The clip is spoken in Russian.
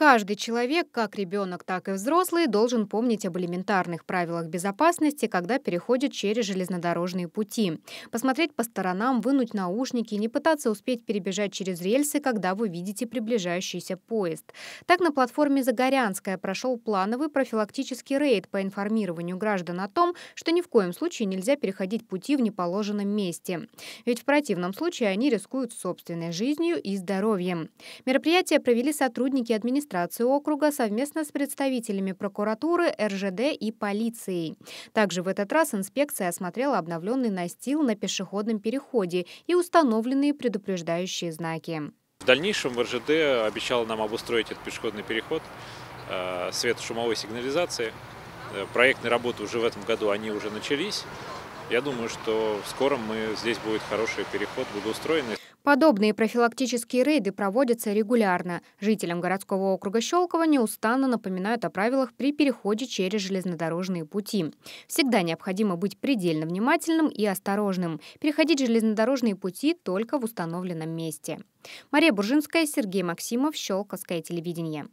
Каждый человек, как ребенок, так и взрослый, должен помнить об элементарных правилах безопасности, когда переходит через железнодорожные пути. Посмотреть по сторонам, вынуть наушники, и не пытаться успеть перебежать через рельсы, когда вы видите приближающийся поезд. Так на платформе «Загорянская» прошел плановый профилактический рейд по информированию граждан о том, что ни в коем случае нельзя переходить пути в неположенном месте. Ведь в противном случае они рискуют собственной жизнью и здоровьем. Мероприятие провели сотрудники администрации администрацию округа совместно с представителями прокуратуры, РЖД и полицией. Также в этот раз инспекция осмотрела обновленный настил на пешеходном переходе и установленные предупреждающие знаки. В дальнейшем РЖД обещал нам обустроить этот пешеходный переход, э, свето-шумовой сигнализации. Э, проектные работы уже в этом году, они уже начались. Я думаю, что скоро мы, здесь будет хороший переход, благоустроенный. Подобные профилактические рейды проводятся регулярно. Жителям городского округа Щелково неустанно напоминают о правилах при переходе через железнодорожные пути. Всегда необходимо быть предельно внимательным и осторожным. Переходить железнодорожные пути только в установленном месте. Мария Буржинская, Сергей Максимов, Щелковское телевидение.